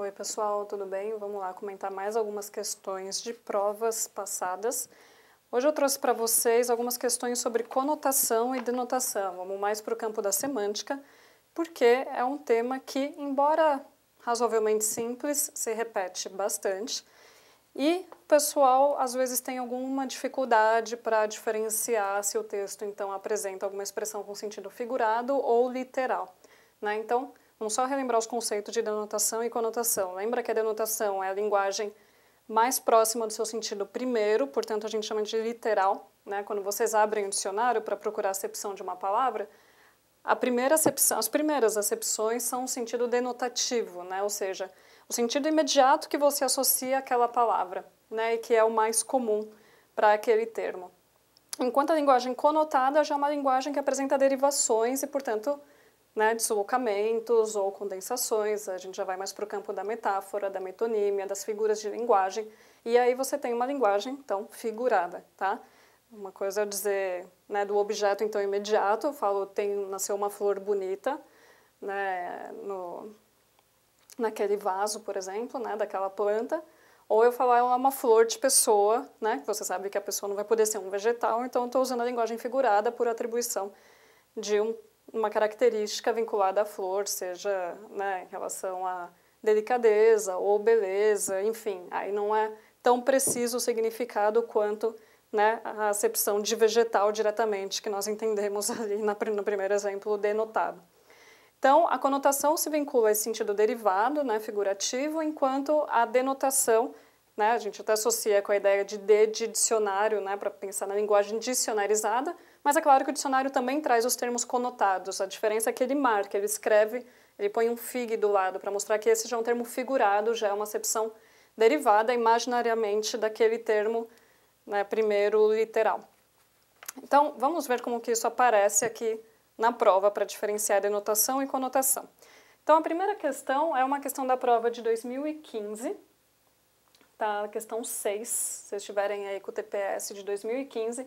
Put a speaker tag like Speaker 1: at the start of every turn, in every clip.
Speaker 1: Oi, pessoal, tudo bem? Vamos lá comentar mais algumas questões de provas passadas. Hoje eu trouxe para vocês algumas questões sobre conotação e denotação. Vamos mais para o campo da semântica, porque é um tema que, embora razoavelmente simples, se repete bastante. E o pessoal às vezes tem alguma dificuldade para diferenciar se o texto então apresenta alguma expressão com sentido figurado ou literal. Né? Então, Vamos só relembrar os conceitos de denotação e conotação. Lembra que a denotação é a linguagem mais próxima do seu sentido primeiro, portanto a gente chama de literal. Né? Quando vocês abrem o um dicionário para procurar a acepção de uma palavra, a primeira acepção, as primeiras acepções são o sentido denotativo, né? ou seja, o sentido imediato que você associa àquela palavra né? e que é o mais comum para aquele termo. Enquanto a linguagem conotada já é uma linguagem que apresenta derivações e, portanto, né, deslocamentos ou condensações, a gente já vai mais para o campo da metáfora, da metonímia, das figuras de linguagem, e aí você tem uma linguagem, então, figurada, tá? Uma coisa é dizer né, do objeto, então, imediato, eu falo, tem, nasceu uma flor bonita, né, no, naquele vaso, por exemplo, né, daquela planta, ou eu falar ah, ela é uma flor de pessoa, né, que você sabe que a pessoa não vai poder ser um vegetal, então estou usando a linguagem figurada por atribuição de um uma característica vinculada à flor, seja né, em relação à delicadeza ou beleza, enfim. Aí não é tão preciso o significado quanto né, a acepção de vegetal diretamente, que nós entendemos ali no primeiro exemplo denotado. Então, a conotação se vincula a esse sentido derivado, né, figurativo, enquanto a denotação, né, a gente até associa com a ideia de D de dicionário, né, para pensar na linguagem dicionarizada, mas é claro que o dicionário também traz os termos conotados. A diferença é que ele marca, ele escreve, ele põe um fig do lado para mostrar que esse já é um termo figurado, já é uma acepção derivada imaginariamente daquele termo né, primeiro literal. Então, vamos ver como que isso aparece aqui na prova para diferenciar denotação e conotação. Então, a primeira questão é uma questão da prova de 2015, tá? A questão 6, se vocês estiverem aí com o TPS de 2015,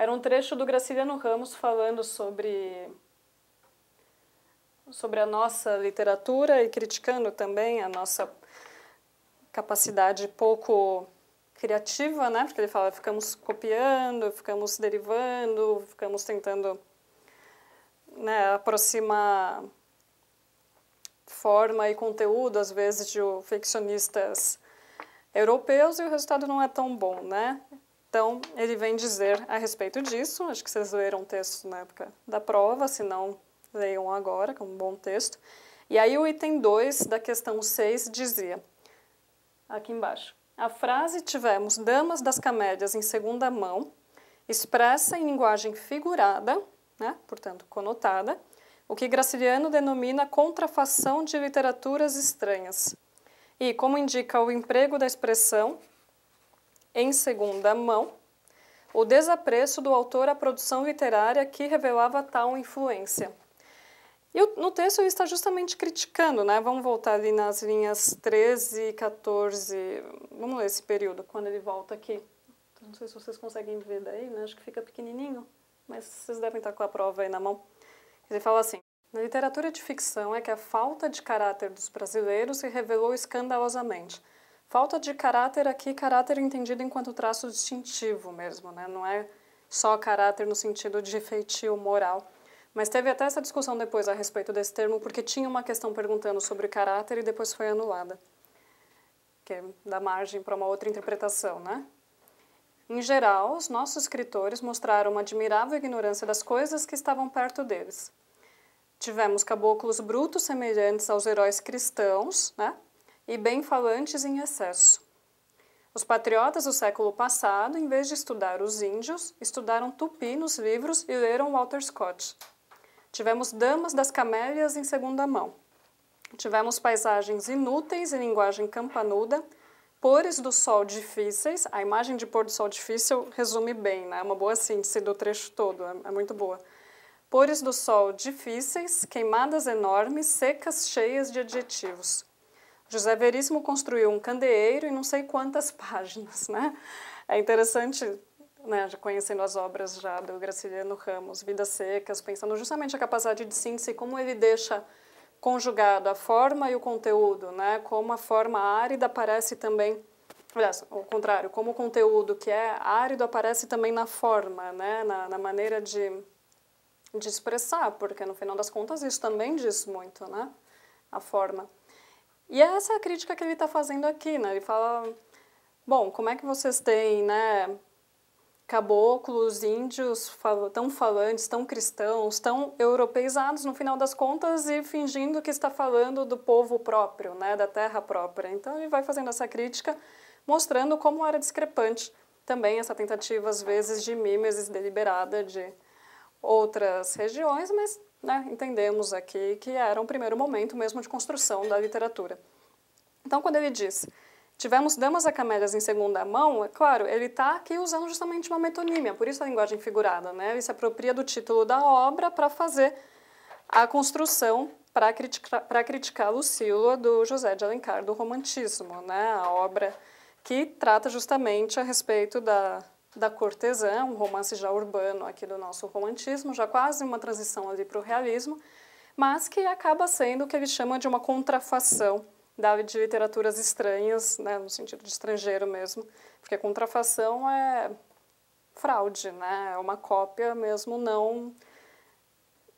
Speaker 1: era um trecho do Graciliano Ramos falando sobre sobre a nossa literatura e criticando também a nossa capacidade pouco criativa, né? Porque ele fala, ficamos copiando, ficamos derivando, ficamos tentando né, aproximar forma e conteúdo, às vezes, de ficcionistas europeus e o resultado não é tão bom, né? Então, ele vem dizer a respeito disso. Acho que vocês leram o texto na época da prova, se não, leiam agora, que é um bom texto. E aí, o item 2 da questão 6 dizia, aqui embaixo: A frase tivemos damas das camédias em segunda mão, expressa em linguagem figurada, né, portanto, conotada, o que Graciliano denomina contrafação de literaturas estranhas. E, como indica o emprego da expressão, em segunda mão, o desapreço do autor à produção literária que revelava tal influência. E no texto ele está justamente criticando, né? Vamos voltar ali nas linhas 13 e 14. Vamos ler esse período, quando ele volta aqui. Não sei se vocês conseguem ver daí, né? Acho que fica pequenininho, mas vocês devem estar com a prova aí na mão. Ele fala assim: Na literatura de ficção é que a falta de caráter dos brasileiros se revelou escandalosamente. Falta de caráter aqui, caráter entendido enquanto traço distintivo mesmo, né? Não é só caráter no sentido de feitio moral. Mas teve até essa discussão depois a respeito desse termo, porque tinha uma questão perguntando sobre caráter e depois foi anulada. Que é dá margem para uma outra interpretação, né? Em geral, os nossos escritores mostraram uma admirável ignorância das coisas que estavam perto deles. Tivemos caboclos brutos semelhantes aos heróis cristãos, né? e bem-falantes em excesso. Os patriotas do século passado, em vez de estudar os índios, estudaram tupi nos livros e leram Walter Scott. Tivemos damas das camélias em segunda mão. Tivemos paisagens inúteis e linguagem campanuda, pores do sol difíceis. A imagem de pôr do sol difícil resume bem, né? É uma boa síntese do trecho todo, é, é muito boa. Pores do sol difíceis, queimadas enormes, secas, cheias de adjetivos. José Veríssimo construiu um candeeiro e não sei quantas páginas, né? É interessante, né, conhecendo as obras já do Graciliano Ramos, Vidas Secas, pensando justamente a capacidade de síntese, como ele deixa conjugado a forma e o conteúdo, né? Como a forma árida aparece também, aliás, ao contrário, como o conteúdo que é árido aparece também na forma, né? Na, na maneira de, de expressar, porque no final das contas isso também diz muito, né? A forma. E é essa é a crítica que ele está fazendo aqui, né? Ele fala, bom, como é que vocês têm, né, caboclos, índios, fal tão falantes, tão cristãos, tão europeizados no final das contas e fingindo que está falando do povo próprio, né, da terra própria. Então ele vai fazendo essa crítica, mostrando como era discrepante também essa tentativa às vezes de mimeses deliberada de outras regiões, mas né, entendemos aqui que era um primeiro momento mesmo de construção da literatura. Então, quando ele diz tivemos damas a camélias em segunda mão, é claro, ele está aqui usando justamente uma metonímia, por isso a linguagem figurada, né? Ele se apropria do título da obra para fazer a construção para criticar, criticar Lucílio do José de Alencar do Romantismo, né? A obra que trata justamente a respeito da da Cortesã, um romance já urbano aqui do nosso romantismo, já quase uma transição ali para o realismo, mas que acaba sendo o que ele chama de uma contrafação da, de literaturas estranhas, né, no sentido de estrangeiro mesmo, porque contrafação é fraude, né, é uma cópia mesmo não,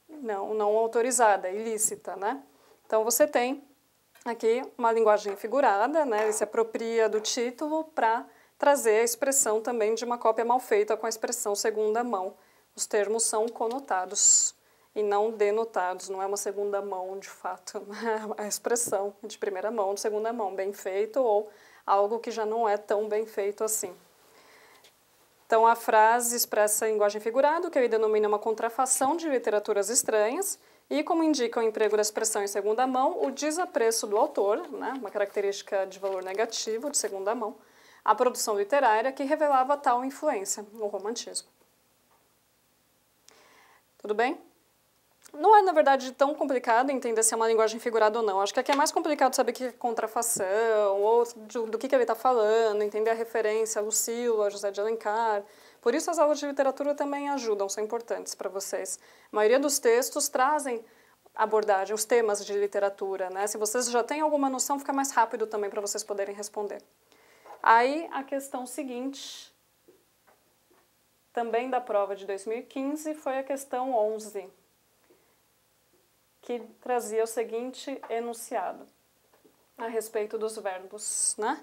Speaker 1: não, não autorizada, ilícita. Né? Então você tem aqui uma linguagem figurada, né, ele se apropria do título para trazer a expressão também de uma cópia mal feita com a expressão segunda mão. Os termos são conotados e não denotados, não é uma segunda mão de fato, é, é a expressão de primeira mão, de segunda mão, bem feito ou algo que já não é tão bem feito assim. Então, a frase expressa em linguagem figurada, que ele denomina uma contrafação de literaturas estranhas, e como indica o emprego da expressão em segunda mão, o desapreço do autor, né, uma característica de valor negativo de segunda mão, a produção literária que revelava tal influência no romantismo. Tudo bem? Não é, na verdade, tão complicado entender se é uma linguagem figurada ou não. Acho que aqui é mais complicado saber o que é contrafação, ou do que, que ele está falando, entender a referência a Lucilo, a José de Alencar. Por isso as aulas de literatura também ajudam, são importantes para vocês. A maioria dos textos trazem abordagem, os temas de literatura, né? Se vocês já têm alguma noção, fica mais rápido também para vocês poderem responder. Aí a questão seguinte, também da prova de 2015, foi a questão 11, que trazia o seguinte enunciado a respeito dos verbos, né?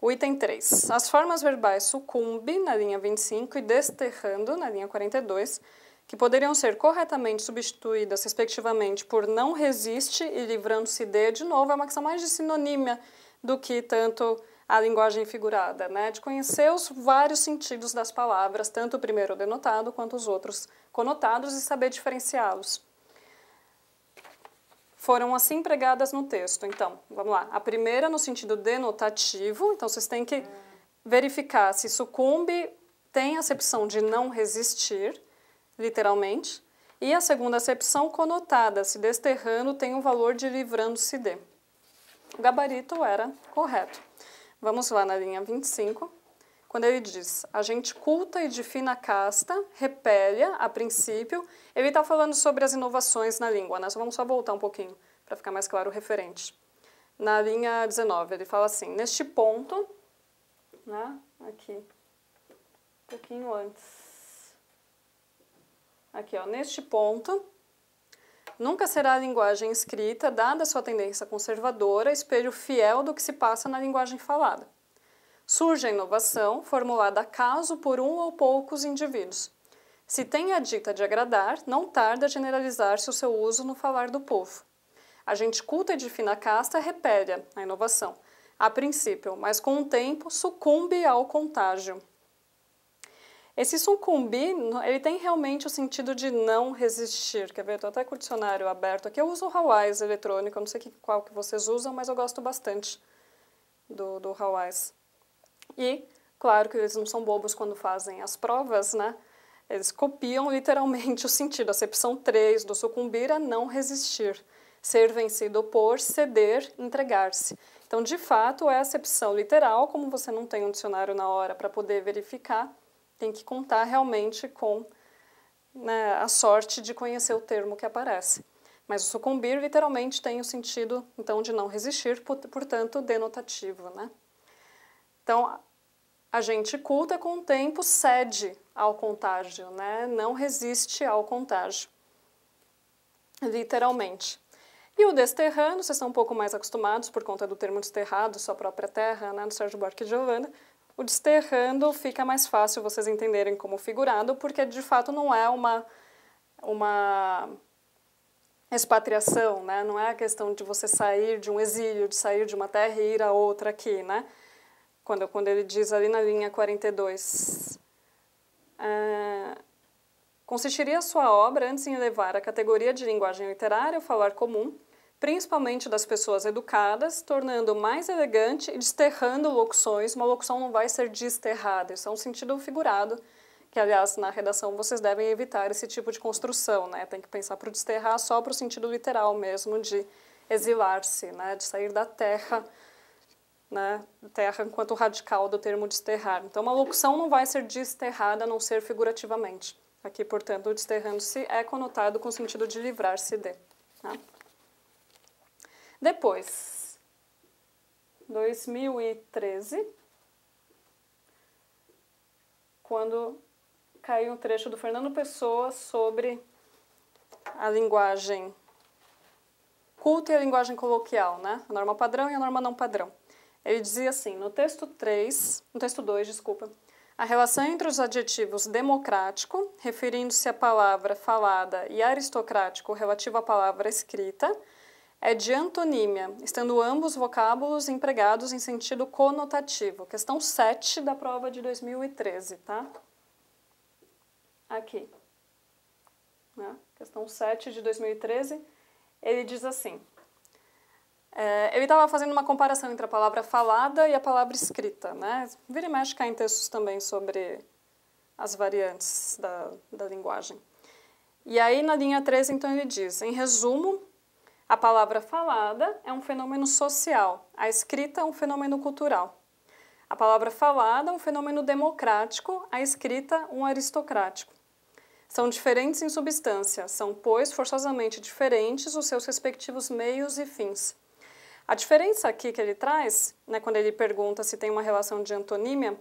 Speaker 1: O item 3. As formas verbais sucumbe, na linha 25, e desterrando, na linha 42, que poderiam ser corretamente substituídas, respectivamente, por não resiste e livrando-se de, de novo, é uma questão mais de sinonímia do que tanto a linguagem figurada, né? de conhecer os vários sentidos das palavras, tanto o primeiro denotado quanto os outros conotados, e saber diferenciá-los. Foram assim pregadas no texto. Então, vamos lá. A primeira no sentido denotativo, então vocês têm que verificar se sucumbe tem a acepção de não resistir, literalmente, e a segunda acepção conotada, se desterrando, tem o um valor de livrando-se de. O gabarito era correto. Vamos lá na linha 25, quando ele diz a gente culta e define a casta, repelha a princípio, ele está falando sobre as inovações na língua. Nós né? vamos só voltar um pouquinho para ficar mais claro o referente. Na linha 19, ele fala assim: neste ponto, né, aqui, um pouquinho antes, aqui, ó, neste ponto, Nunca será a linguagem escrita, dada sua tendência conservadora, espelho fiel do que se passa na linguagem falada. Surge a inovação, formulada caso por um ou poucos indivíduos. Se tem a dita de agradar, não tarda a generalizar-se o seu uso no falar do povo. A gente culta e de fina casta repele a inovação, a princípio, mas com o tempo sucumbe ao contágio. Esse sucumbir, ele tem realmente o sentido de não resistir. Quer ver? Estou até com o dicionário aberto aqui. Eu uso o Hawaii's eletrônico, não sei que, qual que vocês usam, mas eu gosto bastante do, do Hawaii's. E, claro que eles não são bobos quando fazem as provas, né? Eles copiam literalmente o sentido. A acepção 3 do sucumbir é não resistir, ser vencido por, ceder, entregar-se. Então, de fato, é a acepção literal, como você não tem um dicionário na hora para poder verificar, tem que contar realmente com né, a sorte de conhecer o termo que aparece. Mas o sucumbir literalmente tem o sentido, então, de não resistir, portanto, denotativo, né? Então, a gente culta com o tempo cede ao contágio, né? Não resiste ao contágio, literalmente. E o desterrando, vocês estão um pouco mais acostumados por conta do termo desterrado, sua própria terra, né, do Sérgio Buarque de Giovanna, o desterrando fica mais fácil vocês entenderem como figurado, porque de fato não é uma, uma expatriação, né? não é a questão de você sair de um exílio, de sair de uma terra e ir a outra aqui. Né? Quando, quando ele diz ali na linha 42. É, consistiria a sua obra antes em elevar a categoria de linguagem literária o falar comum principalmente das pessoas educadas, tornando mais elegante e desterrando locuções. Uma locução não vai ser desterrada, isso é um sentido figurado, que aliás na redação vocês devem evitar esse tipo de construção, né? Tem que pensar para o desterrar só para o sentido literal mesmo de exilar-se, né? De sair da terra, né? Terra enquanto radical do termo desterrar. Então uma locução não vai ser desterrada a não ser figurativamente. Aqui, portanto, desterrando-se é conotado com o sentido de livrar-se de. Tá? Depois, 2013, quando caiu um trecho do Fernando Pessoa sobre a linguagem culta e a linguagem coloquial, né? A norma padrão e a norma não padrão. Ele dizia assim, no texto 3, no texto 2, desculpa, a relação entre os adjetivos democrático, referindo-se à palavra falada, e aristocrático, relativo à palavra escrita, é de antonímia, estando ambos vocábulos empregados em sentido conotativo. Questão 7 da prova de 2013, tá? Aqui. Né? Questão 7 de 2013, ele diz assim. É, ele estava fazendo uma comparação entre a palavra falada e a palavra escrita, né? Vira e mexe cá em textos também sobre as variantes da, da linguagem. E aí, na linha 13, então, ele diz: em resumo, a palavra falada é um fenômeno social, a escrita é um fenômeno cultural. A palavra falada é um fenômeno democrático, a escrita um aristocrático. São diferentes em substância, são, pois, forçosamente diferentes os seus respectivos meios e fins. A diferença aqui que ele traz, né, quando ele pergunta se tem uma relação de antonímia,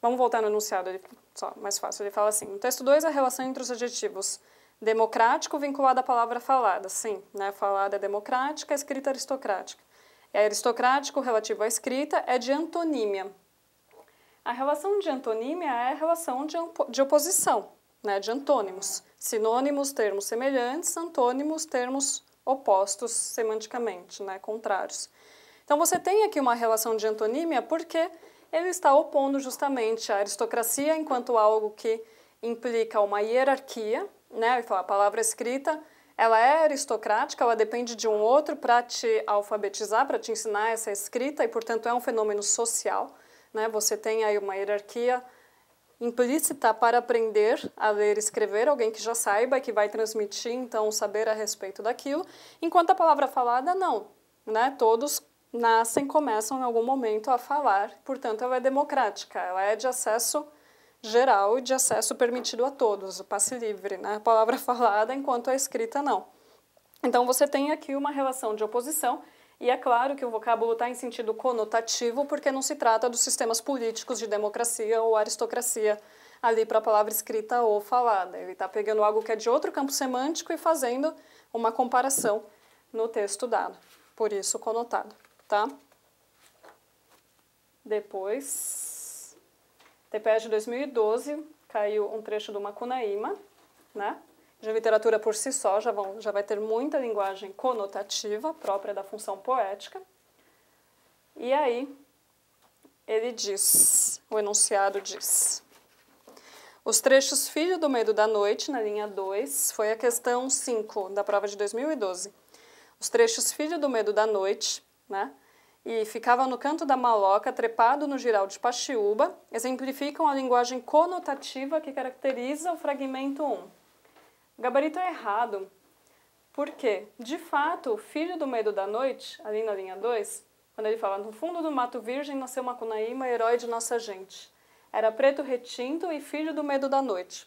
Speaker 1: vamos voltar no enunciado, ele, só mais fácil, ele fala assim: no texto 2, a relação entre os adjetivos democrático vinculado à palavra falada, sim, né? Falada é democrática, é escrita é aristocrática. É aristocrático relativo à escrita é de antonímia. A relação de antonímia é a relação de, de oposição, né? De antônimos, sinônimos, termos semelhantes, antônimos, termos opostos semanticamente, né? Contrários. Então você tem aqui uma relação de antonímia porque ele está opondo justamente a aristocracia enquanto algo que implica uma hierarquia, né? a palavra escrita, ela é aristocrática, ela depende de um outro para te alfabetizar, para te ensinar essa escrita e, portanto, é um fenômeno social, né? Você tem aí uma hierarquia implícita para aprender a ler e escrever, alguém que já saiba e que vai transmitir, então, o saber a respeito daquilo, enquanto a palavra falada, não, né? Todos nascem, começam em algum momento a falar, portanto, ela é democrática, ela é de acesso geral e de acesso permitido a todos, o passe livre, né? a palavra falada, enquanto a escrita não. Então você tem aqui uma relação de oposição, e é claro que o vocábulo está em sentido conotativo, porque não se trata dos sistemas políticos de democracia ou aristocracia ali para a palavra escrita ou falada. Ele está pegando algo que é de outro campo semântico e fazendo uma comparação no texto dado, por isso conotado, tá? Depois, TPE de 2012 caiu um trecho do Macunaíma, né? De literatura por si só já, vão, já vai ter muita linguagem conotativa própria da função poética. E aí ele diz, o enunciado diz. Os trechos Filho do Medo da Noite, na linha 2, foi a questão 5 da prova de 2012. Os trechos Filho do Medo da Noite, né, e ficava no canto da maloca, trepado no giral de Paxiúba, exemplificam a linguagem conotativa que caracteriza o fragmento 1. O gabarito é errado, porque, de fato, o filho do medo da noite, ali na linha 2, quando ele fala no fundo do mato virgem nasceu uma cunaíma, herói de nossa gente. Era preto retinto e filho do medo da noite.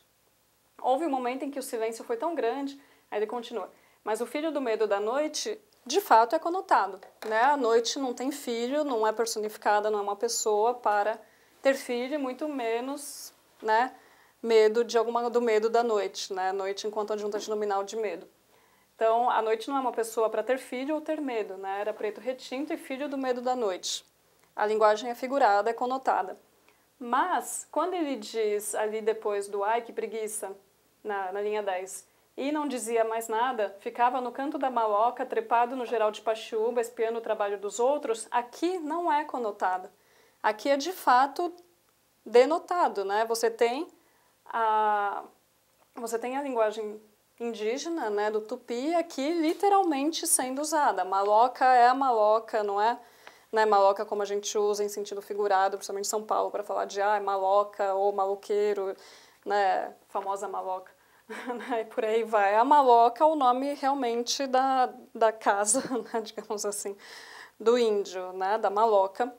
Speaker 1: Houve um momento em que o silêncio foi tão grande, aí ele continua, mas o filho do medo da noite de fato é conotado. Né? A noite não tem filho, não é personificada, não é uma pessoa para ter filho, muito menos né, medo de alguma do medo da noite, né? Noite enquanto adjuntante nominal de medo. Então, a noite não é uma pessoa para ter filho ou ter medo, né? Era preto retinto e filho do medo da noite. A linguagem é figurada, é conotada. Mas, quando ele diz ali depois do ai que preguiça, na, na linha 10, e não dizia mais nada, ficava no canto da maloca, trepado no geral de Pachiúba, espiando o trabalho dos outros, aqui não é conotado. Aqui é de fato denotado, né? Você tem a, você tem a linguagem indígena, né, do tupi, aqui literalmente sendo usada. Maloca é a maloca, não é? Né, maloca como a gente usa em sentido figurado, principalmente em São Paulo, para falar de ah, é maloca ou maloqueiro, né, famosa maloca. Né, e por aí vai. A Maloca é o nome realmente da, da casa, né, digamos assim, do índio, né, da Maloca.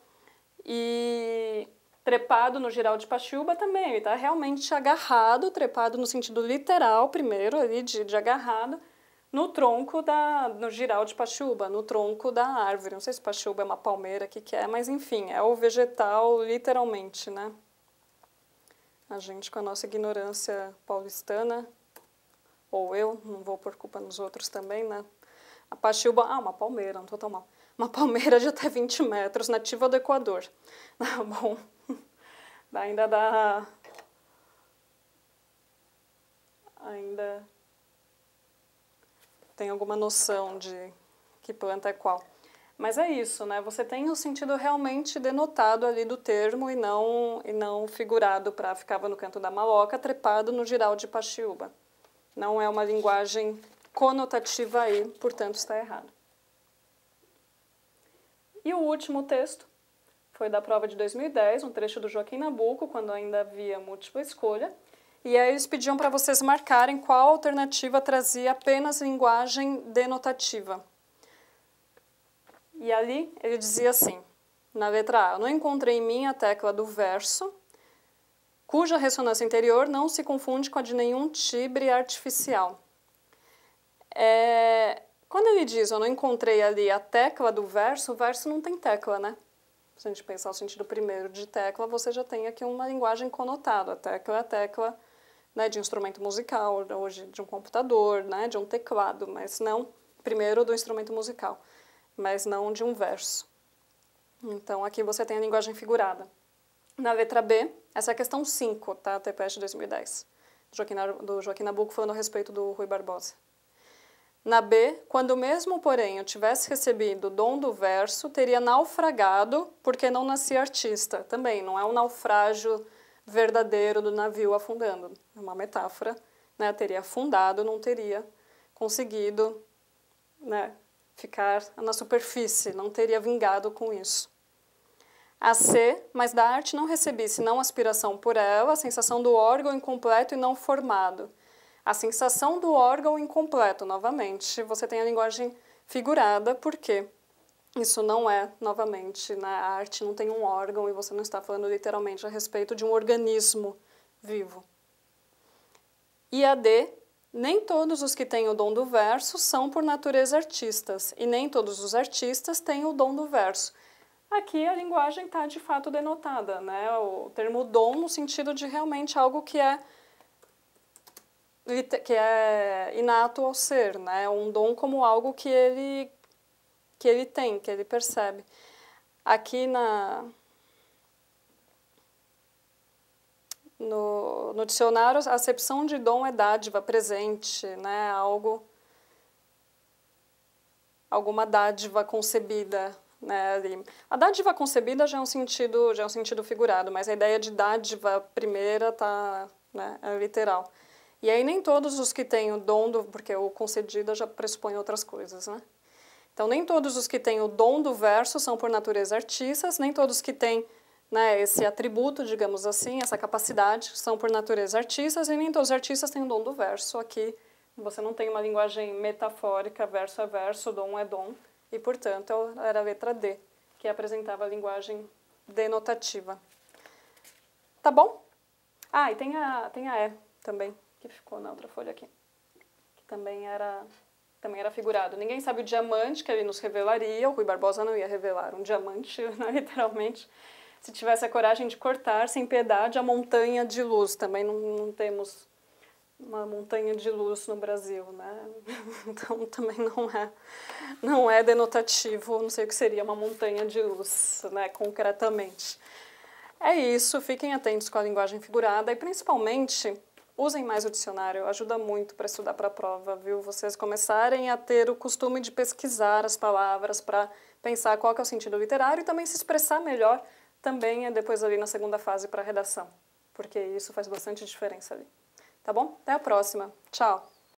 Speaker 1: E trepado no giral de Paxiúba também, ele está realmente agarrado, trepado no sentido literal primeiro, ali de, de agarrado, no tronco da no giral de Paxiúba, no tronco da árvore. Não sei se Paxiúba é uma palmeira, o que, que é, mas enfim, é o vegetal literalmente, né? A gente, com a nossa ignorância paulistana, ou eu, não vou por culpa nos outros também, né? A Paxiúba, ah, uma palmeira, não estou tão mal. Uma palmeira de até 20 metros, nativa do Equador. Tá bom, ainda dá... Ainda tem alguma noção de que planta é qual. Mas é isso, né? Você tem o sentido realmente denotado ali do termo e não, e não figurado para ficava no canto da maloca, trepado no giral de Pachiúba. Não é uma linguagem conotativa aí, portanto, está errado. E o último texto foi da prova de 2010, um trecho do Joaquim Nabuco, quando ainda havia múltipla escolha. E aí eles pediam para vocês marcarem qual alternativa trazia apenas linguagem denotativa. E ali ele dizia assim, na letra A, não encontrei em mim a tecla do verso, cuja ressonância interior não se confunde com a de nenhum tibre artificial. É... Quando ele diz eu não encontrei ali a tecla do verso, o verso não tem tecla, né? Se a gente pensar o sentido primeiro de tecla, você já tem aqui uma linguagem conotada. A tecla é a tecla né, de instrumento musical, hoje de um computador, né, de um teclado, mas não primeiro do instrumento musical, mas não de um verso. Então aqui você tem a linguagem figurada. Na letra B, essa é a questão 5, tá? TPS 2010, do Joaquim Nabuco falando a respeito do Rui Barbosa. Na B, quando mesmo, porém, eu tivesse recebido o dom do verso, teria naufragado porque não nasci artista. Também não é um naufrágio verdadeiro do navio afundando, é uma metáfora. Né? Teria afundado, não teria conseguido né, ficar na superfície, não teria vingado com isso a C, mas da arte não recebi senão aspiração por ela, a sensação do órgão incompleto e não formado. A sensação do órgão incompleto, novamente, você tem a linguagem figurada, porque isso não é, novamente, na arte não tem um órgão e você não está falando literalmente a respeito de um organismo vivo. E a D, nem todos os que têm o dom do verso são por natureza artistas, e nem todos os artistas têm o dom do verso. Aqui a linguagem está de fato denotada, né? O termo dom no sentido de realmente algo que é que é inato ao ser, né? Um dom como algo que ele que ele tem, que ele percebe. Aqui na no, no dicionário a acepção de dom é dádiva, presente, né? Algo alguma dádiva concebida, né? E a dádiva concebida já é um sentido, já é um sentido figurado, mas a ideia de dádiva primeira tá, né, é literal. E aí nem todos os que têm o dom do, porque o concedida já pressupõe outras coisas, né? Então nem todos os que têm o dom do verso são por natureza artistas, nem todos que têm né, esse atributo, digamos assim, essa capacidade, são por natureza artistas, e nem todos os artistas têm o dom do verso. Aqui você não tem uma linguagem metafórica, verso é verso, dom é dom e, portanto, era a letra D, que apresentava a linguagem denotativa. Tá bom? Ah, e tem a, tem a E também, que ficou na outra folha aqui, que também era, também era figurado. Ninguém sabe o diamante que ele nos revelaria, o Rui Barbosa não ia revelar um diamante, né, literalmente, se tivesse a coragem de cortar sem piedade a montanha de luz. Também não, não temos uma montanha de luz no Brasil, né? Então também não é não é denotativo, não sei o que seria uma montanha de luz, né, concretamente. É isso, fiquem atentos com a linguagem figurada e principalmente usem mais o dicionário, ajuda muito para estudar para a prova, viu? Vocês começarem a ter o costume de pesquisar as palavras para pensar qual é o sentido literário e também se expressar melhor também é depois ali na segunda fase para a redação, porque isso faz bastante diferença ali. Tá bom? Até a próxima. Tchau!